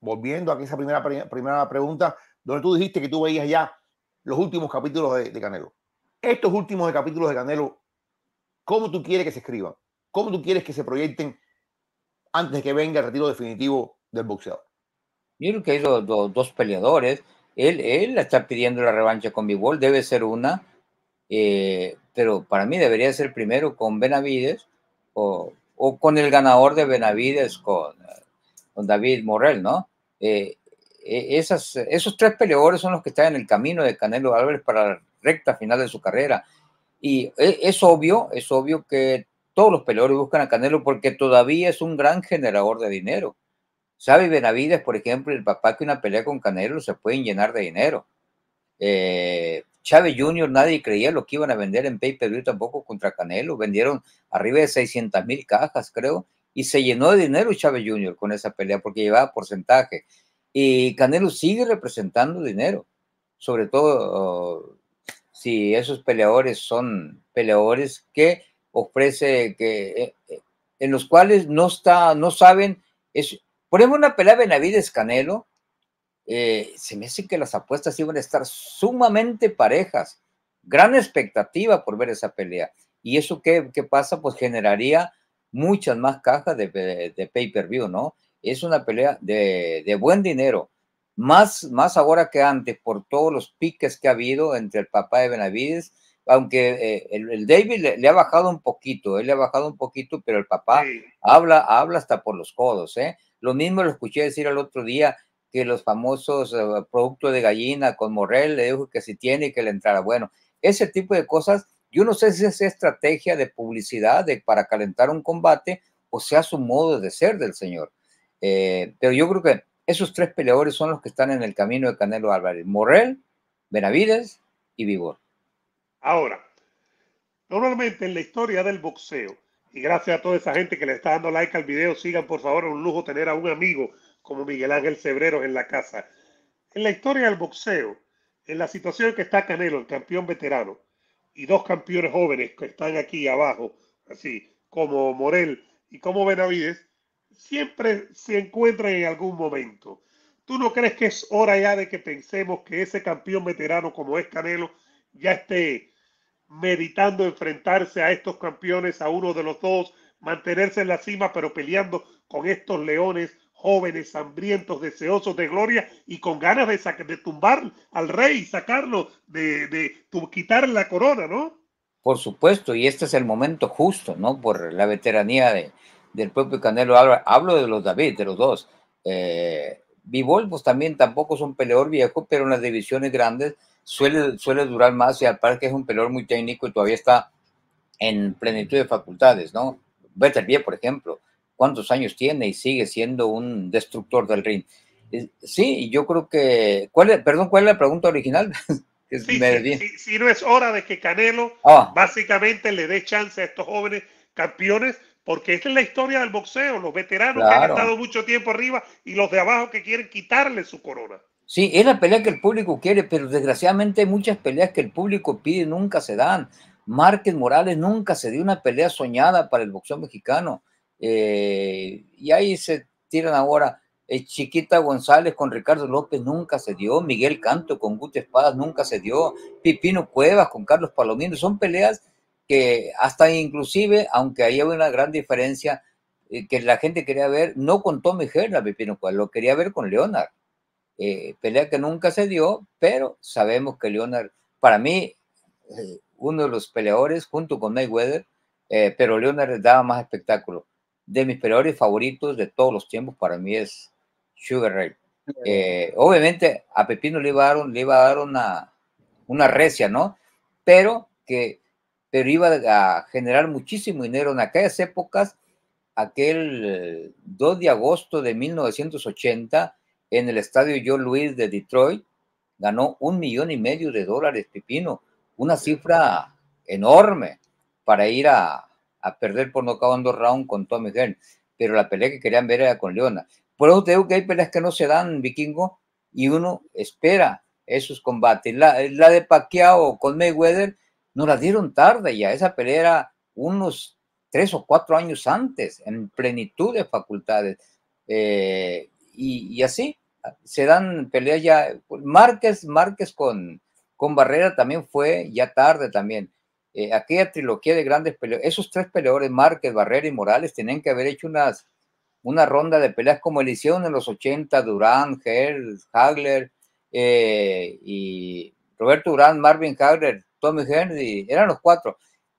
volviendo a esa primera, primera pregunta, donde tú dijiste que tú veías ya los últimos capítulos de, Canelo. Estos últimos capítulos de Canelo, ¿cómo tú quieres que se escriban? ¿Cómo tú quieres que se proyecten antes de que venga el retiro definitivo del boxeador? Yo creo que hay dos dos peleadores. Él, él está pidiendo la revancha con Bivol, debe ser una, eh, pero para mí debería ser primero con Benavides o, o con el ganador de Benavides, con don David Morrell, ¿no? Eh, e, esos tres peleadores son los que están en el camino de Canelo Álvarez para la recta final de su carrera. Y e, es, obvio, es obvio que todos los peleadores buscan a Canelo porque todavía es un gran generador de dinero. Xavi Benavides, por ejemplo, el papá que una pelea con Canelo se pueden llenar de dinero. Eh, Chávez Jr. nadie creía lo que iban a vender en pay-per-view tampoco contra Canelo. Vendieron arriba de 600 mil cajas, creo, y se llenó de dinero Chávez Jr. con esa pelea porque llevaba porcentaje. Y Canelo sigue representando dinero, sobre todo oh, si esos peleadores son peleadores que ofrece, que, eh, eh, en los cuales no, está, no saben. Es, ponemos una pelea Benavides Canelo, eh, se me hace que las apuestas iban a estar sumamente parejas. Gran expectativa por ver esa pelea. ¿Y eso qué, qué pasa? Pues generaría muchas más cajas de, de, pay-per-view, ¿no? Es una pelea de, buen dinero, más, más ahora que antes por todos los piques que ha habido entre el papá de Benavides, aunque eh, el, David le, ha bajado un poquito, él le ha bajado un poquito, pero el papá habla, habla hasta por los codos, ¿eh? Lo mismo lo escuché decir el otro día que los famosos eh, productos de gallina con Morrell le dijo que si tiene que le entrara. Bueno, ese tipo de cosas yo no sé si es estrategia de publicidad de, para calentar un combate o sea su modo de ser del señor. Eh, pero yo creo que esos tres peleadores son los que están en el camino de Canelo Álvarez. Morrell, Benavides y Vigor. Ahora, normalmente en la historia del boxeo, y gracias a toda esa gente que le está dando like al video, sigan por favor, es un lujo tener a un amigo como Miguel Ángel Cebrero en la casa. En la historia del boxeo, en la situación que está Canelo, el campeón veterano, y dos campeones jóvenes que están aquí abajo, así como Morel y como Benavides, siempre se encuentran en algún momento. ¿Tú no crees que es hora ya de que pensemos que ese campeón veterano como es Canelo ya esté meditando enfrentarse a estos campeones, a uno de los dos, mantenerse en la cima, pero peleando con estos leones jóvenes, hambrientos, deseosos de gloria y con ganas de, de tumbar al rey, sacarlo, de, de quitarle la corona, ¿no? Por supuesto, y este es el momento justo, ¿no? Por la veteranía de, del propio Canelo Álvarez. Hablo de los David, de los dos. Eh, pues también tampoco es un peleador viejo, pero en las divisiones grandes suele, suele durar más y al par que es un peleador muy técnico y todavía está en plenitud de facultades, ¿no? Better por ejemplo, cuántos años tiene y sigue siendo un destructor del ring. Sí, yo creo que. ¿cuál es, perdón, ¿cuál es la pregunta original? sí, sí, no es hora de que Canelo ah. básicamente le dé chance a estos jóvenes campeones, porque esta es la historia del boxeo, los veteranos que han estado mucho tiempo arriba y los de abajo que quieren quitarle su corona. Sí, es la pelea que el público quiere, pero desgraciadamente muchas peleas que el público pide nunca se dan. Márquez Morales nunca se dio una pelea soñada para el boxeo mexicano. Eh, y ahí se tiran ahora eh, Chiquita González con Ricardo López nunca se dio, Miguel Canto con Guti Espadas nunca se dio, Pipino Cuevas con Carlos Palomino, son peleas que hasta inclusive, aunque hay una gran diferencia, eh, que la gente quería ver, no con Tommy Herna Pipino Cuevas, lo quería ver con Leonard. pelea que nunca se dio, pero sabemos que Leonard, para mí, uno de los peleadores junto con Mayweather, pero Leonard daba más espectáculo de mis peores favoritos de todos los tiempos para mí es Sugar Ray. Eh, obviamente a Pepino le iba a dar, le iba a dar una, una recia, ¿no? Pero que pero iba a generar muchísimo dinero en aquellas épocas, aquel 2 de agosto de 1980 en el estadio Joe Louis de Detroit, ganó un millón y medio de dólares Pepino, una cifra enorme para ir a, a perder por acabar en dos rounds con Tommy Hearn, pero la pelea que querían ver era con Leona. Por eso te que hay peleas que no se dan, vikingo, y uno espera esos combates. La, la de Pacquiao con Mayweather no la dieron tarde ya, esa pelea era unos tres o cuatro años antes, en plenitud de facultades. Eh, y, así se dan peleas ya. Márquez, Márquez con, con Barrera también fue ya tarde también. Eh, aquella trilogía de grandes peleadores, esos tres peleadores, Márquez, Barrera y Morales, tenían que haber hecho unas, una ronda de peleas como le hicieron en los 80, Durán, Herr, Hagler eh, y Roberto Durán, Marvin Hagler, Tommy Henry, eran los cuatro,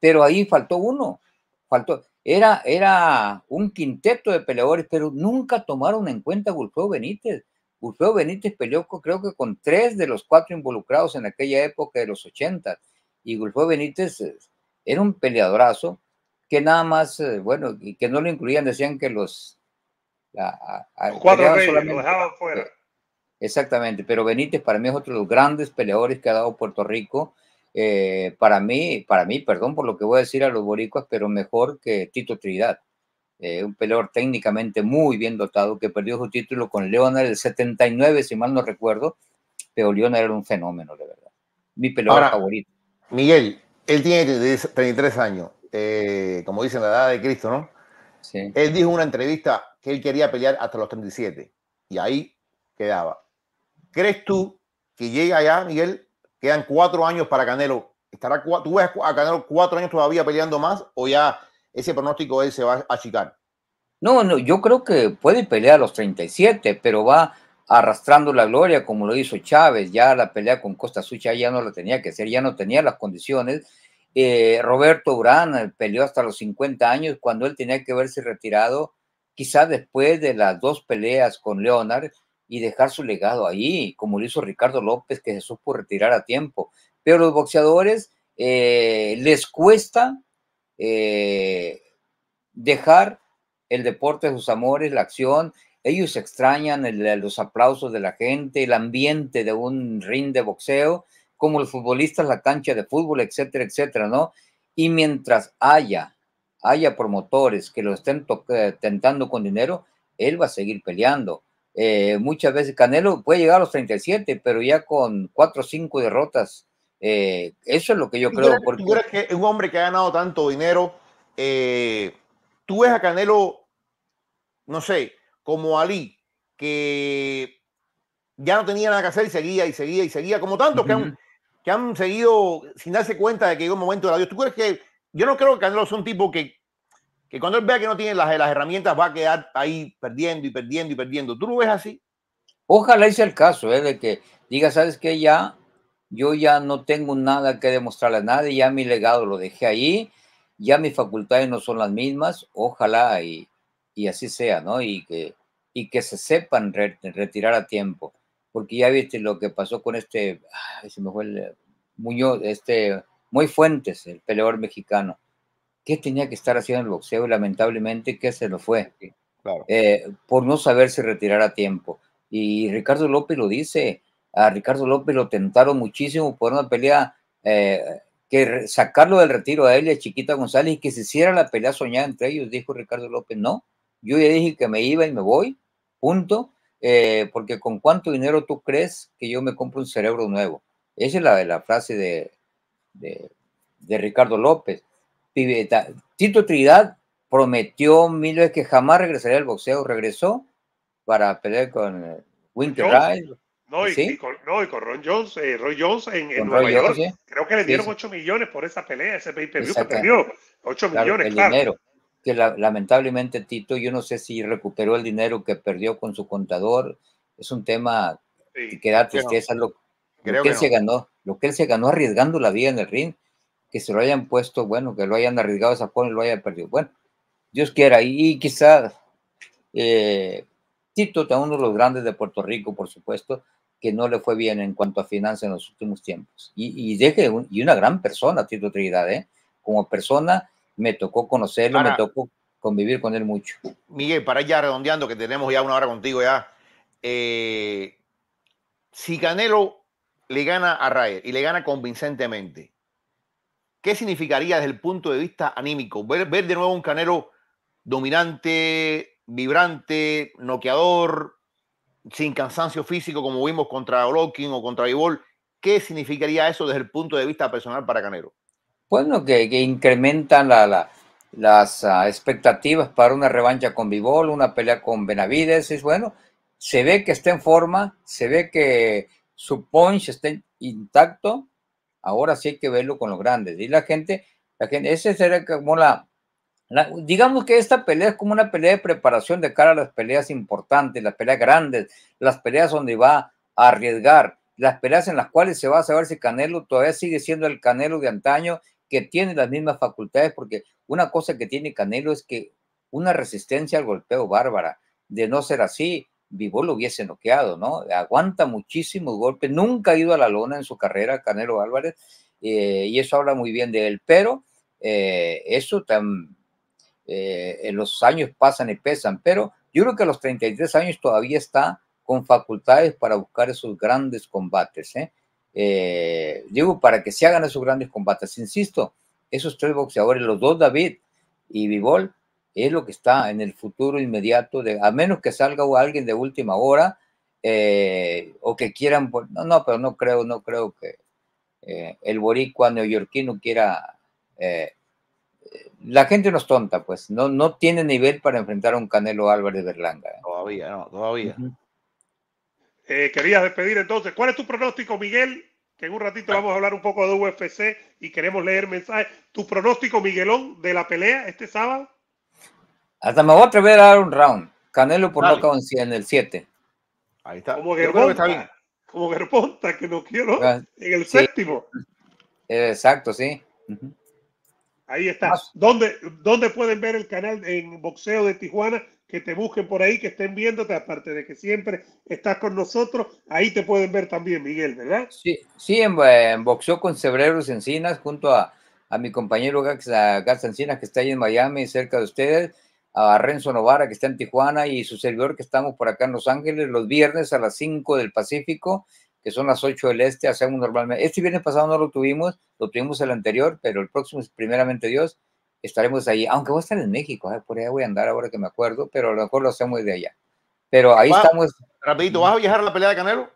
pero ahí faltó uno, faltó, era, era un quinteto de peleadores, pero nunca tomaron en cuenta a Benítez. Gulfeo Benítez peleó creo que con tres de los cuatro involucrados en aquella época de los 80 y Gulfo Benítez eh, era un peleadorazo que nada más, eh, bueno, y que no lo incluían, decían que los... cuatro dejaban fuera. Eh, exactamente, pero Benítez para mí es otro de los grandes peleadores que ha dado Puerto Rico. para mí, para mí, perdón por lo que voy a decir a los boricuas, pero mejor que Tito Trinidad. un peleador técnicamente muy bien dotado que perdió su título con Leonard el 79, si mal no recuerdo, pero Leonard era un fenómeno, de verdad. Mi peleador favorito. Miguel, él tiene 33 años, eh, como dicen la edad de Cristo, ¿no? Sí. Él dijo en una entrevista que él quería pelear hasta los 37 y ahí quedaba. ¿Crees tú que llega ya, Miguel? Quedan cuatro años para Canelo. ¿Estará ¿Tú ves a Canelo cuatro años todavía peleando más o ya ese pronóstico él se va a achicar? No, no, yo creo que puede pelear a los 37, pero va arrastrando la gloria como lo hizo Chávez, ya la pelea con Costa Sucha ya no la tenía que hacer, ya no tenía las condiciones. Eh, Roberto Urán eh, peleó hasta los 50 años cuando él tenía que haberse retirado, quizás después de las dos peleas con Leonard y dejar su legado ahí, como lo hizo Ricardo López, que se supo retirar a tiempo. Pero los boxeadores eh, les cuesta dejar el deporte de sus amores, la acción, ellos extrañan eh, los aplausos de la gente, el ambiente de un ring de boxeo, como los futbolistas, la cancha de fútbol, etcétera, etcétera, ¿no? Y mientras haya, haya promotores que lo estén eh, tentando con dinero, él va a seguir peleando. Eh, muchas veces Canelo puede llegar a los 37, pero ya con 4 o 5 derrotas. eso es lo que yo creo. porque... que un hombre que ha ganado tanto dinero, tú ves a Canelo, no sé, como Ali, que ya no tenía nada que hacer y seguía y seguía y seguía, como tantos que, han, que han seguido sin darse cuenta de que llegó un momento de adiós. ¿Tú crees que yo no creo que Canelo es un tipo que, cuando él vea que no tiene las, las herramientas va a quedar ahí perdiendo y perdiendo y perdiendo? ¿Tú lo ves así? Ojalá sea el caso, ¿eh? de que diga, ¿sabes qué? Ya, yo ya no tengo nada que demostrarle a nadie, ya mi legado lo dejé ahí, ya mis facultades no son las mismas, ojalá y, y así sea, ¿no? Y que, y que se sepan retirar a tiempo, porque ya viste lo que pasó con este, eh, este, muy Fuentes, el peleador mexicano. que tenía que estar haciendo el boxeo? Y lamentablemente que se lo fue. Eh, por no saberse retirar a tiempo. Y Ricardo López lo dice, a Ricardo López lo tentaron muchísimo por una pelea eh, que sacarlo del retiro a él y a Chiquita González y que se hiciera la pelea soñada entre ellos, dijo Ricardo López, no, yo ya dije que me iba y me voy, punto, eh, porque con cuánto dinero tú crees que yo me compro un cerebro nuevo. Esa es la, frase de, de, Ricardo López. Tito Trinidad prometió mil veces que jamás regresaría al boxeo, regresó para pelear con eh, Winter No, y, con, Ron Jones, eh, Jones en, Nueva York. Creo que le dieron 8 millones por esa pelea, ese pay perdió. 8 millones, que lamentablemente Tito, yo no sé si recuperó el dinero que perdió con su contador, es un tema que da lo, que, él se ganó, lo que él se ganó arriesgando la vida en el ring, que se lo hayan puesto, bueno, que lo hayan arriesgado esa forma y lo hayan perdido. Bueno, Dios quiera, y, quizá, quizás eh, Tito, uno de los grandes de Puerto Rico, por supuesto, que no le fue bien en cuanto a finanzas en los últimos tiempos. Y, deje y una gran persona, Tito Trinidad, ¿eh? como persona me tocó conocerlo, me tocó convivir con él mucho. Miguel, para ir ya redondeando, que tenemos ya una hora contigo ya. Eh, si Canelo le gana a Raer y le gana convincentemente, ¿qué significaría desde el punto de vista anímico? Ver, de nuevo un Canelo dominante, vibrante, noqueador, sin cansancio físico, como vimos contra Olokin o contra Ibol. ¿Qué significaría eso desde el punto de vista personal para Canelo? bueno, pues, que, que incrementan las ah, expectativas para una revancha con Vivol, una pelea con Benavides, es bueno, se ve que está en forma, se ve que su punch está intacto, ahora sí hay que verlo con los grandes. Y la gente, la gente, ese será como la, digamos que esta pelea es como una pelea de preparación de cara a las peleas importantes, las peleas grandes, las peleas donde va a arriesgar, las peleas en las cuales se va a saber si Canelo todavía sigue siendo el Canelo de antaño tiene las mismas facultades, porque una cosa que tiene Canelo es que una resistencia al golpeo bárbara, de no ser así, vivo lo hubiese noqueado, ¿no? Aguanta muchísimos golpes, nunca ha ido a la lona en su carrera Canelo Álvarez, eh, y eso habla muy bien de él, pero eh, eso tan, eh, los años pasan y pesan, pero yo creo que a los 33 años todavía está con facultades para buscar esos grandes combates, ¿eh? Eh, digo, para que se hagan esos grandes combates. Insisto, esos tres boxeadores, los dos David y Vivol, es lo que está en el futuro inmediato, de, a menos que salga alguien de última hora eh, o que quieran, no, no, pero no creo, no creo que eh, el boricua neoyorquino quiera... la gente no es tonta, pues, no, no tiene nivel para enfrentar a un Canelo Álvarez Berlanga. Todavía, no, todavía. Eh, querías despedir entonces. ¿Cuál es tu pronóstico, Miguel? Que en un ratito ah. vamos a hablar un poco de UFC y queremos leer mensajes. ¿Tu pronóstico, Miguelón, de la pelea este sábado? Hasta me voy a atrever a dar un round. Canelo por loca en el 7. Ahí está. Como Gerponta, Como Gerponta, que no quiero ah, en el séptimo. Exacto, sí. Ahí está. ¿Dónde, ¿Dónde pueden ver el canal en Boxeo de Tijuana? que te busquen por ahí, que estén viéndote, aparte de que siempre estás con nosotros, ahí te pueden ver también, Miguel, ¿verdad? Sí, sí en, boxeo con Cebreros Encinas, junto a, mi compañero Gax, Encinas, que está ahí en Miami, cerca de ustedes, a Renzo Novara, que está en Tijuana, y su servidor, que estamos por acá en Los Ángeles, los viernes a las 5 del Pacífico, que son las 8 del Este, hacemos normalmente. Este viernes pasado no lo tuvimos, lo tuvimos el anterior, pero el próximo, es primeramente Dios, estaremos ahí, aunque voy a estar en México, ¿eh? por ahí voy a andar ahora que me acuerdo, pero lo mejor lo hacemos de allá. Pero ahí estamos. Rapidito, ¿vas a viajar a la pelea de Canelo?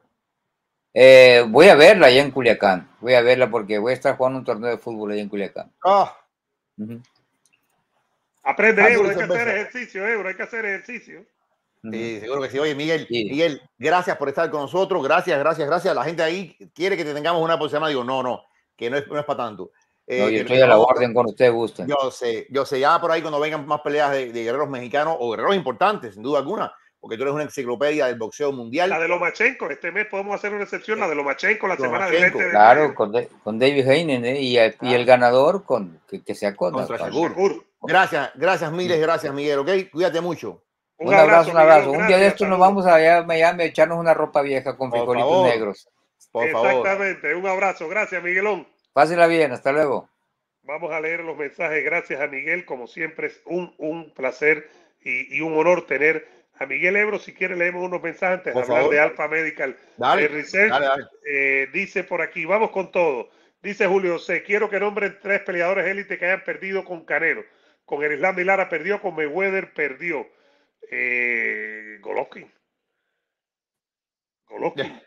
Eh, voy a verla allá en Culiacán, voy a verla porque voy a estar jugando un torneo de fútbol allá en Culiacán. Oh. Aprende, ah, Ebro, hay que hacer ejercicio, Ebro, hay que hacer ejercicio. Sí, seguro que sí. Oye, Miguel, Miguel, gracias por estar con nosotros. Gracias, gracias, gracias. La gente ahí quiere que te tengamos una posición. Digo, no, no, que no es, no es para tanto. Eh, yo estoy a la orden cuando ustedes gusten. Yo sé, yo sé, ya por ahí cuando vengan más peleas de, guerreros mexicanos o guerreros importantes, sin duda alguna, porque tú eres una enciclopedia del boxeo mundial. La de Lomachenko, este mes podemos hacer una excepción, la de Lomachenko, la semana de Claro, con, con, David Heinen eh, y, el, y, el ah. ganador con que, que se Gracias, gracias miles, gracias Miguel, ¿ok? Cuídate mucho. Un, abrazo, un abrazo. un día de estos nos vamos allá a Miami a echarnos una ropa vieja con frijolitos negros. Por Exactamente, un abrazo, gracias Miguelón. Pásenla bien, hasta luego. Vamos a leer los mensajes. Gracias a Miguel, como siempre es un, un placer y, un honor tener a Miguel Ebro. Si quiere, leemos unos mensajes antes de hablar de Alpha Medical dale, eh, eh, dice por aquí, vamos con todo. Dice Julio C. quiero que nombren tres peleadores élite que hayan perdido con Canelo. Con el Islam Lara perdió, con Mayweather perdió. Eh, Golovkin. Golovkin.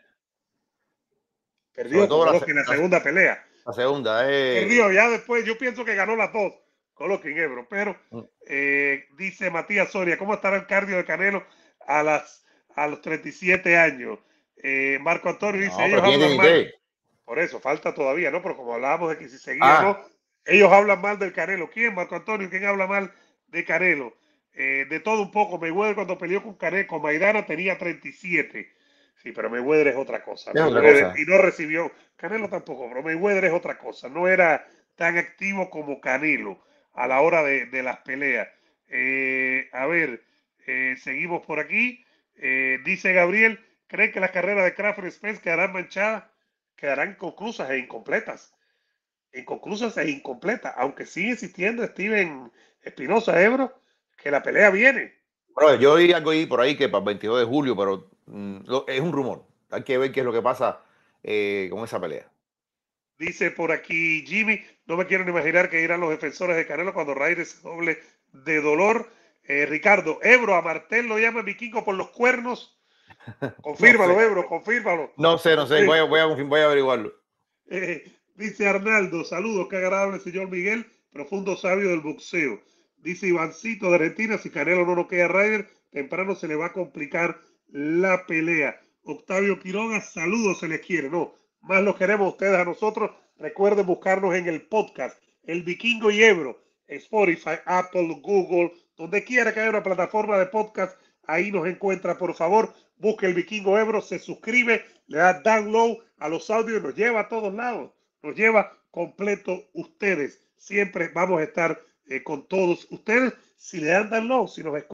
Perdió con Golovkin la, segunda pelea. La segunda es. Eh. ya después yo pienso que ganó las dos. Coloquen Ebro. Pero mm. eh, dice Matías Soria, ¿cómo estará el cardio de Canelo a, las, a los 37 años? Eh, Marco Antonio dice, Por eso, falta todavía, ¿no? Pero como hablábamos de que si seguimos ah. ellos hablan mal del Canelo. ¿Quién, Marco Antonio? ¿Quién habla mal de Canelo? de todo un poco, me Mayweather cuando peleó con Canelo, con Maidana tenía 37. Sí, pero Mayweather es otra cosa. Y no recibió. Canelo tampoco, pero Mayweather es otra cosa. No era tan activo como Canelo a la hora de, las peleas. Eh, a ver, eh, seguimos por aquí. Eh, dice Gabriel, ¿cree que la carrera de Crawford y Spence quedarán manchadas? Quedarán conclusas e incompletas. Inconclusas e incompletas. Aunque sigue insistiendo Steven Espinosa Ebro que la pelea viene yo oí algo ahí por ahí que para el 22 de julio, pero mm, es un rumor. Hay que ver qué es lo que pasa eh, con esa pelea. Dice por aquí Jimmy, no me quiero ni imaginar que irán los defensores de Canelo cuando Raiders se doble de dolor. Eh, Ricardo, Ebro, a Martel lo llama Vikingo por los cuernos. Confírmalo, Ebro, confírmalo. No sé, no sé, voy a, averiguarlo. Eh, dice Arnaldo, saludos, qué agradable señor Miguel, profundo sabio del boxeo. Dice Ivancito de Argentina, si Canelo no noquea a Ryder, temprano se le va a complicar la pelea. Octavio Quiroga, saludos, se les quiere, ¿no? Más los queremos ustedes a nosotros. Recuerden buscarnos en el podcast, El Vikingo y Ebro, Spotify, Apple, Google, donde quiera que haya una plataforma de podcast, ahí nos encuentra, por favor. Busque El Vikingo Ebro, se suscribe, le da download a los audios y nos lleva a todos lados. Nos lleva completo ustedes. Siempre vamos a estar eh, con todos ustedes. Si le dan los si nos escuchan